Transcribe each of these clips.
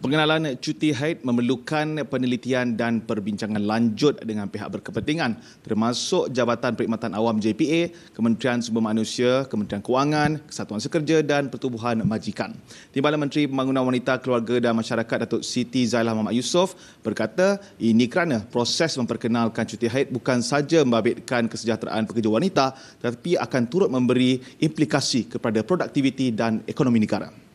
Pengenalan cuti haid memerlukan penelitian dan perbincangan lanjut dengan pihak berkepentingan termasuk Jabatan Perkhidmatan Awam JPA, Kementerian Sumber Manusia, Kementerian Kewangan, Kesatuan Sekerja dan Pertubuhan Majikan. Timbalan Menteri Pembangunan Wanita, Keluarga dan Masyarakat Datuk Siti Zailah Muhammad Yusof berkata ini kerana proses memperkenalkan cuti haid bukan saja membabitkan kesejahteraan pekerja wanita tetapi akan turut memberi implikasi kepada produktiviti dan ekonomi negara.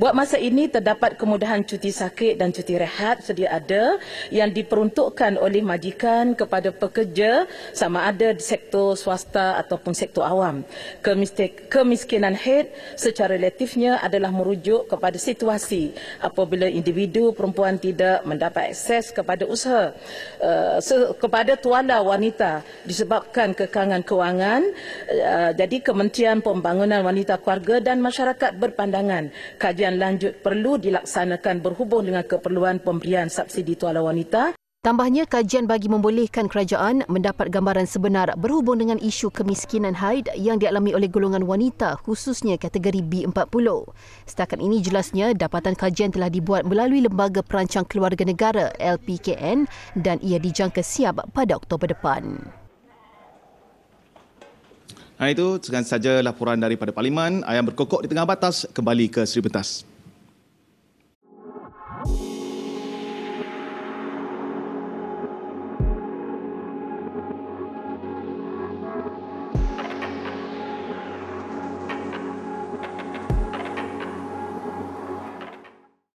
Buat masa ini terdapat kemudahan cuti sakit dan cuti rehat sedia ada yang diperuntukkan oleh majikan kepada pekerja sama ada di sektor swasta ataupun sektor awam. Kemiskinan head secara relatifnya adalah merujuk kepada situasi apabila individu perempuan tidak mendapat akses kepada usaha uh, kepada tuala wanita disebabkan kekangan kewangan. Uh, jadi Kementerian Pembangunan Wanita Keluarga dan Masyarakat berpandangan kajian pemberian lanjut perlu dilaksanakan berhubung dengan keperluan pemberian subsidi tuala wanita. Tambahnya, kajian bagi membolehkan kerajaan mendapat gambaran sebenar berhubung dengan isu kemiskinan haid yang dialami oleh golongan wanita khususnya kategori B40. Setakat ini jelasnya, dapatan kajian telah dibuat melalui Lembaga Perancang Keluarga Negara LPKN dan ia dijangka siap pada Oktober depan. Hari itu sekian saja laporan daripada Parlimen. Ayam berkokok di tengah batas kembali ke Seri Pentas.